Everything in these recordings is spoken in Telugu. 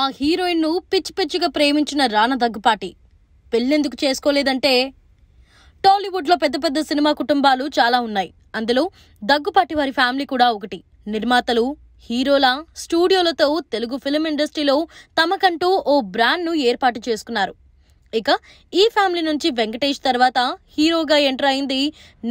ఆ హీరోయిన్ను పిచ్చి పిచ్చిగా ప్రేమించిన రానా దగ్గుపాటి పెళ్ళెందుకు చేసుకోలేదంటే టాలీవుడ్లో పెద్ద పెద్ద సినిమా కుటుంబాలు చాలా ఉన్నాయి అందులో దగ్గుపాటి వారి ఫ్యామిలీ కూడా ఒకటి నిర్మాతలు హీరోల స్టూడియోలతో తెలుగు ఫిలిం ఇండస్ట్రీలో తమకంటూ ఓ బ్రాండ్ను ఏర్పాటు చేసుకున్నారు ఇక ఈ ఫ్యామిలీ నుంచి వెంకటేష్ తర్వాత హీరోగా ఎంటర్ అయింది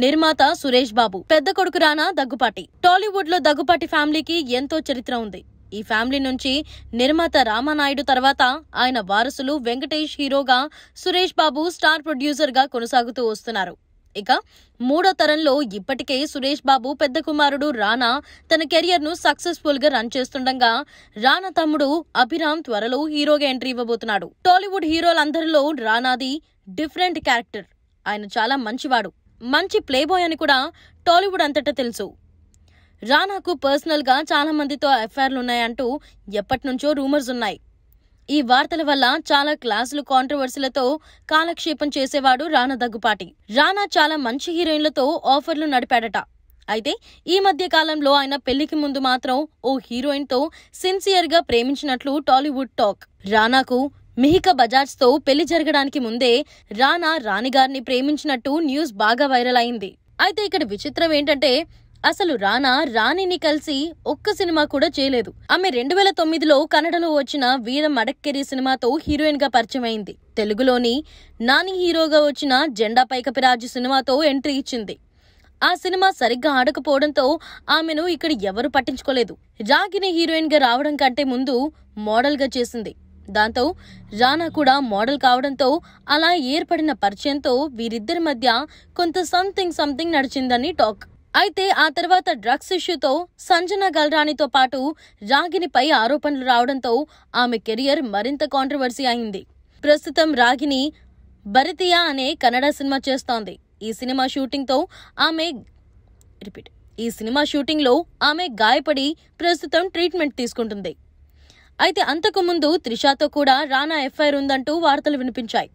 నిర్మాత సురేష్ బాబు పెద్ద కొడుకు రానా దగ్గుపాటి టాలీవుడ్ లో దగ్గుపాటి ఫ్యామిలీకి ఎంతో చరిత్ర ఉంది ఈ ఫ్యామిలీ నుంచి నిర్మాత రామానాయుడు తర్వాత ఆయన వారసులు వెంకటేష్ హీరోగా సురేష్ బాబు స్టార్ ప్రొడ్యూసర్గా కొనసాగుతూ వస్తున్నారు ఇక మూడో తరంలో ఇప్పటికే సురేష్ బాబు పెద్ద కుమారుడు రానా తన కెరియర్ను సక్సెస్ఫుల్గా రన్ చేస్తుండగా రానా తమ్ముడు అభిరామ్ త్వరలో హీరోగా ఎంట్రీ ఇవ్వబోతున్నాడు టాలీవుడ్ హీరోలందరిలో రానాది డిఫరెంట్ క్యారెక్టర్ ఆయన చాలా మంచివాడు మంచి ప్లేబాయ్ అని కూడా టాలీవుడ్ అంతటా తెలుసు రానాకు పర్సనల్గా చాలా మందితో ఎఫ్ఐఆర్లు ఉన్నాయంటూ ఎప్పటినుంచో రూమర్స్ ఉన్నాయి ఈ వార్తల వల్ల చాలా క్లాసులు కాంట్రవర్సీలతో కాలక్షేపం చేసేవాడు రానా దగ్గుపాటి రానా చాలా మంచి హీరోయిన్లతో ఆఫర్లు నడిపాడట అయితే ఈ మధ్య కాలంలో ఆయన పెళ్లికి ముందు మాత్రం ఓ హీరోయిన్తో గా ప్రేమించినట్లు టాలీవుడ్ టాక్ రానాకు మిహిక తో పెళ్లి జరగడానికి ముందే రానా రాణిగారిని ప్రేమించినట్టు న్యూస్ బాగా వైరల్ అయింది అయితే ఇక్కడ విచిత్రం ఏంటంటే అసలు రానా రాణిని కలిసి ఒక్క సినిమా కూడా చేయలేదు ఆమె రెండు వేల తొమ్మిదిలో కన్నడలో వచ్చిన వీర మడక్కెరి సినిమాతో హీరోయిన్ గా పరిచయం అయింది తెలుగులోని నాని హీరోగా వచ్చిన జెండా పైకపిరాజు సినిమాతో ఎంట్రీ ఇచ్చింది ఆ సినిమా సరిగ్గా ఆడకపోవడంతో ఆమెను ఇక్కడ ఎవరు పట్టించుకోలేదు రాగిని హీరోయిన్ గా రావడం కంటే ముందు మోడల్ గా చేసింది దాంతో రానా కూడా మోడల్ కావడంతో అలా ఏర్పడిన పరిచయంతో వీరిద్దరి మధ్య కొంత సంథింగ్ సంథింగ్ నడిచిందని టాక్ అయితే ఆ తర్వాత డ్రగ్స్ ఇష్యూతో సంజన గల్రానితో పాటు రాగినిపై ఆరోపణలు రావడంతో ఆమె కెరియర్ మరింత కాంట్రవర్సీ అయింది ప్రస్తుతం రాగిని భరతియా అనే కన్నడ సినిమా చేస్తోంది ఈ సినిమా షూటింగ్తో ఆమె రిపీట్ ఈ సినిమా షూటింగ్లో ఆమె గాయపడి ప్రస్తుతం ట్రీట్మెంట్ తీసుకుంటుంది అయితే అంతకుముందు త్రిషాతో కూడా రానా ఎఫ్ఐఆర్ ఉందంటూ వార్తలు వినిపించాయి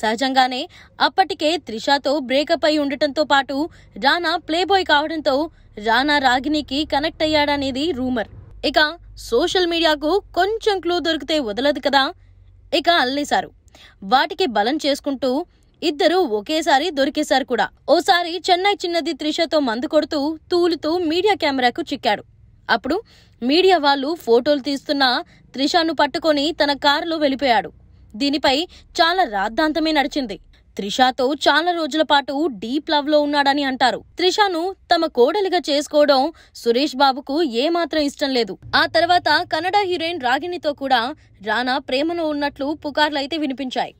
సహజంగానే అప్పటికే త్రిషాతో బ్రేకప్ అయి ఉండటంతో పాటు రానా ప్లేబాయ్ కావడంతో రానా రాగినికి కనెక్ట్ అయ్యాడనేది రూమర్ ఇక సోషల్ మీడియాకు కొంచెం క్లూ దొరికితే వదలదు కదా ఇక అల్లేశారు వాటికి బలం చేసుకుంటూ ఇద్దరు ఒకేసారి దొరికేశారు కూడా ఓసారి చెన్నై చిన్నది త్రిషతో మందు కొడుతూ తూలుతూ మీడియా కెమెరాకు చిక్కాడు అప్పుడు మీడియా వాళ్ళు ఫోటోలు తీస్తున్న త్రిషాను పట్టుకొని తన కారులో వెళ్ళిపోయాడు దీనిపై చాలా రాద్ధాంతమే నడిచింది త్రిషాతో చాలా రోజుల పాటు డీప్ లవ్ లో ఉన్నాడని అంటారు త్రిషాను తమ కోడలిగా చేసుకోవడం సురేష్ బాబుకు ఏమాత్రం ఇష్టం లేదు ఆ తర్వాత కన్నడ హీరోయిన్ రాగిణితో కూడా రానా ప్రేమలో ఉన్నట్లు పుకార్లైతే వినిపించాయి